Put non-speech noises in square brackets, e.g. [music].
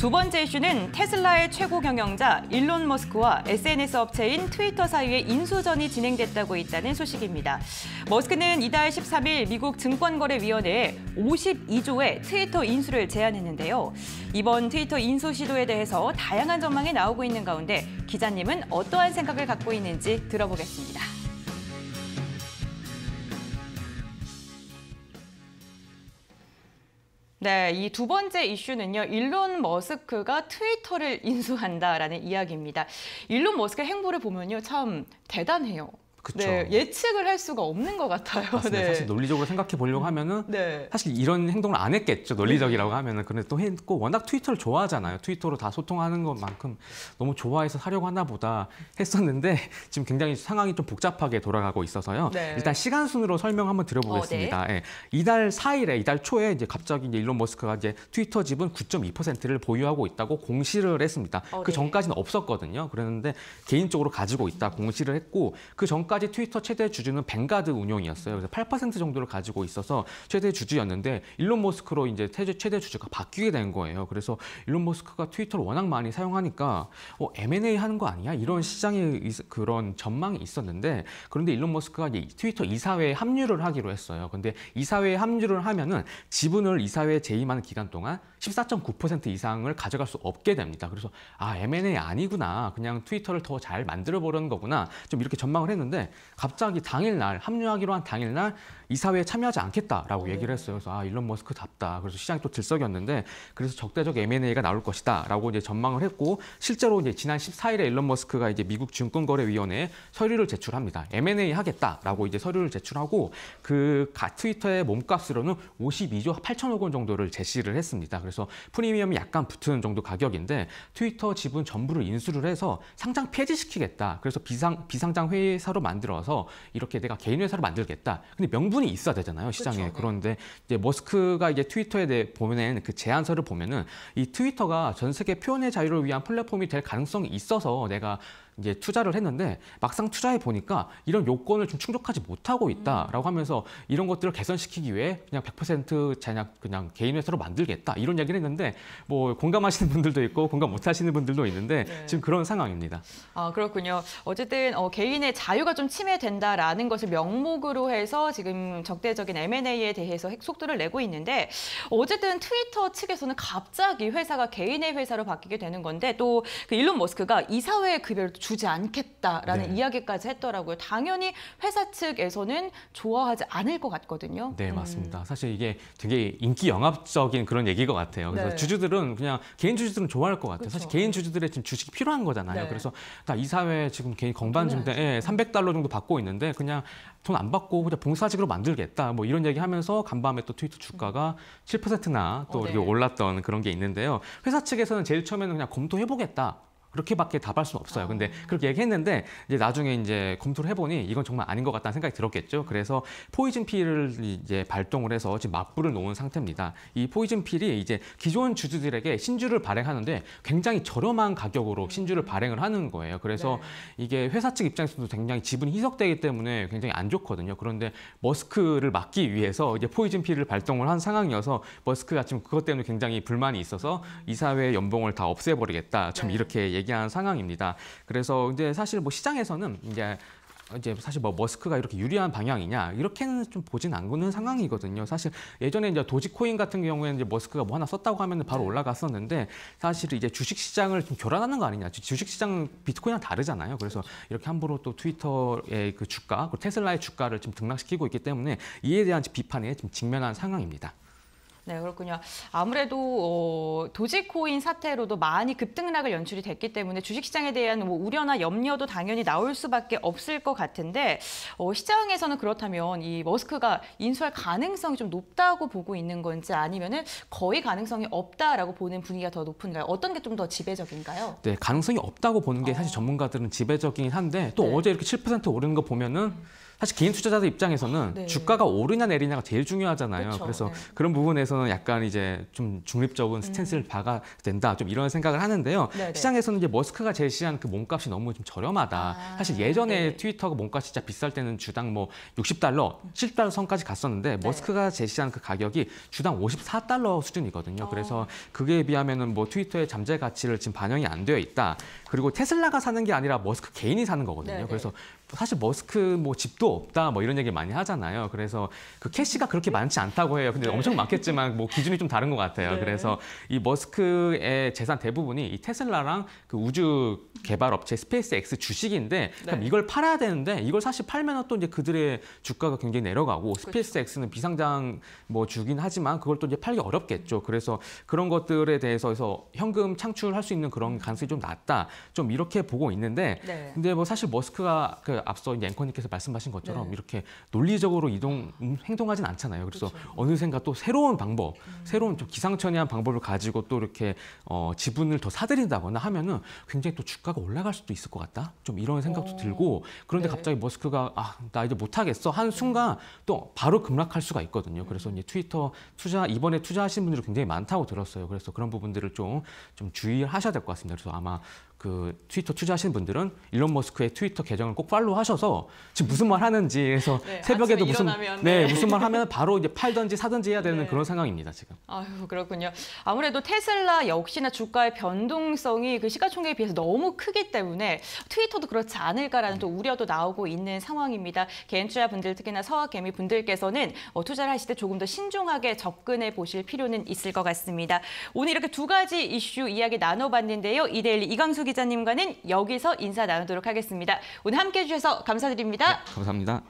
두 번째 이슈는 테슬라의 최고 경영자 일론 머스크와 SNS 업체인 트위터 사이의 인수전이 진행됐다고 있다는 소식입니다. 머스크는 이달 13일 미국 증권거래위원회에 52조의 트위터 인수를 제안했는데요. 이번 트위터 인수 시도에 대해서 다양한 전망이 나오고 있는 가운데 기자님은 어떠한 생각을 갖고 있는지 들어보겠습니다. 네, 이 두 번째 이슈는요. 일론 머스크가 트위터를 인수한다라는 이야기입니다. 일론 머스크의 행보를 보면요. 참 대단해요. 그쵸. 네, 예측을 할 수가 없는 것 같아요. 네. 사실 논리적으로 생각해 보려고 하면은 네. 사실 이런 행동을 안 했겠죠. 네. 논리적이라고 하면은 그런데또 했고 워낙 트위터를 좋아하잖아요. 트위터로 다 소통하는 것만큼 너무 좋아해서 사려고 하나 보다 했었는데 [laughs] 지금 굉장히 상황이 좀 복잡하게 돌아가고 있어서요. 네. 일단 시간 순으로 설명 한번 드려보겠습니다. 어, 네. 예, 이달 4일에 이달 초에 이제 갑자기 이제 일론 머스크가 이제 트위터 지분 9.2%를 보유하고 있다고 공시를 했습니다. 어, 그 네. 전까지는 없었거든요. 그랬는데 개인적으로 가지고 있다 공시를 했고 그 전. 까지 전까지 트위터 최대 주주는 뱅가드 운용이었어요. 그래서 8% 정도를 가지고 있어서 최대 주주였는데 일론 머스크로 이제 최대 주주가 바뀌게 된 거예요. 그래서 일론 머스크가 트위터를 워낙 많이 사용하니까 어, M&A 하는 거 아니야? 이런 시장의 그런 전망이 있었는데 그런데 일론 머스크가 트위터 이사회에 합류를 하기로 했어요. 근데 이사회에 합류를 하면은 지분을 이사회에 재임하는 기간 동안 14.9% 이상을 가져갈 수 없게 됩니다. 그래서 아 M&A 아니구나. 그냥 트위터를 더 잘 만들어 보려는 거구나. 좀 이렇게 전망을 했는데 했는데 갑자기 당일날 합류하기로 한 당일날 이사회에 참여하지 않겠다라고 네. 얘기를 했어요. 그래서 아 일론 머스크답다. 그래서 시장이 또 들썩였는데 그래서 적대적 M&A가 나올 것이다라고 이제 전망을 했고 실제로 이제 지난 14일에 일론 머스크가 이제 미국 증권거래위원회에 서류를 제출합니다. M&A 하겠다라고 이제 서류를 제출하고 그 트위터의 몸값으로는 52조 8천억 원 정도를 제시를 했습니다. 그래서 프리미엄이 약간 붙은 정도 가격인데 트위터 지분 전부를 인수를 해서 상장 폐지시키겠다. 그래서 비상 비상장 회사로 만 만들어서 이렇게 내가 개인 회사를 만들겠다. 근데 명분이 있어야 되잖아요 시장에. 그렇죠. 그런데 이제 머스크가 이제 트위터에 대해 보면은 그 제안서를 보면은 이 트위터가 전 세계 표현의 자유를 위한 플랫폼이 될 가능성이 있어서 내가 이제 투자를 했는데 막상 투자해 보니까 이런 요건을 좀 충족하지 못하고 음. 있다라고 하면서 이런 것들을 개선시키기 위해 그냥 100% 그냥 그냥 개인 회사로 만들겠다 이런 이야기를 했는데 뭐 공감하시는 [laughs] 분들도 있고 공감 못하시는 분들도 있는데 네. 지금 그런 상황입니다. 아 그렇군요. 어쨌든 어, 개인의 자유가 좀 침해된다라는 것을 명목으로 해서 지금 적대적인 M&A에 대해서 핵속도를 내고 있는데 어쨌든 트위터 측에서는 갑자기 회사가 개인의 회사로 바뀌게 되는 건데 또 그 일론 머스크가 이사회 급여를 주지 않겠다라는 네. 이야기까지 했더라고요. 당연히 회사 측에서는 좋아하지 않을 것 같거든요. 네, 음. 맞습니다. 사실 이게 되게 인기 영합적인 그런 얘기인 것 같아요. 그래서 네. 주주들은 그냥 개인 주주들은 좋아할 것 같아요. 그쵸. 사실 개인 네. 주주들의 지금 주식이 필요한 거잖아요. 네. 그래서 나 이사회 지금 개인 건반중대 예, 300달러 정도 받고 있는데 그냥 돈 안 받고 그냥 봉사직으로 만들겠다. 뭐 이런 얘기 하면서 간밤에 또 트위터 주가가 7%나 또 어, 이렇게 네. 올랐던 그런 게 있는데요. 회사 측에서는 제일 처음에는 그냥 검토해보겠다. 그렇게밖에 답할 수는 없어요. 근데 아. 그렇게 얘기했는데 이제 나중에 이제 검토를 해보니 이건 정말 아닌 것 같다는 생각이 들었겠죠. 그래서 포이즌 필을 이제 발동을 해서 지금 맞불을 놓은 상태입니다. 이 포이즌 필이 이제 기존 주주들에게 신주를 발행하는데 굉장히 저렴한 가격으로 음. 신주를 발행을 하는 거예요. 그래서 네. 이게 회사 측 입장에서도 굉장히 지분이 희석되기 때문에 굉장히 안 좋거든요. 그런데 머스크를 막기 위해서 이제 포이즌 필을 발동을 한 상황이어서 머스크가 지금 그것 때문에 굉장히 불만이 있어서 음. 이사회 연봉을 다 없애버리겠다. 참 네. 이렇게 얘기한 상황입니다. 그래서 이제 사실 뭐 시장에서는 이제 이제 사실 뭐 머스크가 이렇게 유리한 방향이냐 이렇게는 좀 보진 않고는 상황이거든요. 사실 예전에 이제 도지코인 같은 경우에는 이제 머스크가 뭐 하나 썼다고 하면 바로 네. 올라갔었는데 사실 이제 주식 시장을 좀 교란하는 거 아니냐. 주식 시장 비트코인이랑 다르잖아요. 그래서 그렇죠. 이렇게 함부로 또 트위터의 그 주가, 그리고 테슬라의 주가를 지금 등락시키고 있기 때문에 이에 대한 비판에 지금 직면한 상황입니다. 네, 그렇군요. 아무래도 어, 도지코인 사태로도 많이 급등락을 연출이 됐기 때문에 주식시장에 대한 뭐 우려나 염려도 당연히 나올 수밖에 없을 것 같은데 어, 시장에서는 그렇다면 이 머스크가 인수할 가능성이 좀 높다고 보고 있는 건지 아니면은 거의 가능성이 없다라고 보는 분위기가 더 높은가요? 어떤 게 좀 더 지배적인가요? 네, 가능성이 없다고 보는 게 어. 사실 전문가들은 지배적이긴 한데 또 네. 어제 이렇게 7% 오르는 거 보면은. 음. 사실 개인 투자자들 입장에서는 네. 주가가 오르냐 내리냐가 제일 중요하잖아요. 그쵸, 그래서 네. 그런 부분에서는 약간 이제 좀 중립적인 스탠스를 음. 박아 된다. 좀 이런 생각을 하는데요. 네네. 네. 시장에서는 이제 머스크가 제시한 그 몸값이 너무 좀 저렴하다. 아, 사실 예전에 네. 트위터가 몸값이 진짜 비쌀 때는 주당 뭐 60달러, 7달러 음. 선까지 갔었는데 네. 머스크가 제시한 그 가격이 주당 54달러 수준이거든요. 어. 그래서 그게 비하면은 뭐 트위터의 잠재 가치를 지금 반영이 안 되어 있다. 그리고 테슬라가 사는 게 아니라 머스크 개인이 사는 거거든요. 네네. 네. 그래서 사실 머스크 뭐 집도 없다 뭐 이런 얘기를 많이 하잖아요. 그래서 그 캐시가 그렇게 많지 않다고 해요. 근데 네. 엄청 많겠지만 뭐 기준이 좀 다른 것 같아요. 네. 그래서 이 머스크의 재산 대부분이 이 테슬라랑 그 우주 개발 업체 스페이스X 주식인데 그 이걸 팔아야 되는데 이걸 사실 팔면 또 이제 그들의 주가가 굉장히 내려가고 그렇죠. 스페이스X는 비상장 뭐 주긴 하지만 그걸 또 이제 팔기 어렵겠죠. 그래서 그런 것들에 대해서서 현금 창출할 수 있는 그런 음. 가능성이 좀 낮다. 좀 이렇게 보고 있는데 네. 근데 뭐 사실 머스크가 그 앞서 앵커님께서 말씀하신 것처럼 네. 이렇게 논리적으로 이동 음, 행동하진 않잖아요. 그래서 그렇죠. 어느샌가 또 새로운 방법, 음. 새로운 좀 기상천외한 방법을 가지고 또 이렇게 어, 지분을 더 사들인다거나 하면은 굉장히 또 주가가 올라갈 수도 있을 것 같다. 좀 이런 생각도 어. 들고 그런데 네. 갑자기 머스크가 아나 이제 못하겠어 한 순간 또 바로 급락할 수가 있거든요. 그래서 음. 이제 트위터 투자 이번에 투자하신 분들이 굉장히 많다고 들었어요. 그래서 그런 부분들을 좀좀 주의하셔야 될 것 같습니다. 그래서 아마 그 트위터 투자하시는 분들은 일론 머스크의 트위터 계정을 꼭 팔로우 하셔서 지금 무슨 말 하는지 해서 네, 새벽에도 무슨 일어나면, 네. 네. 무슨 말 하면 바로 이제 팔든지 사든지 해야 되는 네. 그런 상황입니다 지금. 아유 그렇군요. 아무래도 테슬라 역시나 주가의 변동성이 그 시가총액에 비해서 너무 크기 때문에 트위터도 그렇지 않을까라는 또 우려도 나오고 있는 상황입니다. 개인 투자분들 특히나 서학개미 분들께서는 어, 투자를 하실 때 조금 더 신중하게 접근해 보실 필요는 있을 것 같습니다. 오늘 이렇게 두 가지 이슈 이야기 나눠봤는데요. 이데일리 이강수 기자님과는 여기서 인사 나누도록 하겠습니다. 오늘 함께해 주셔서 감사드립니다. 네, 감사합니다.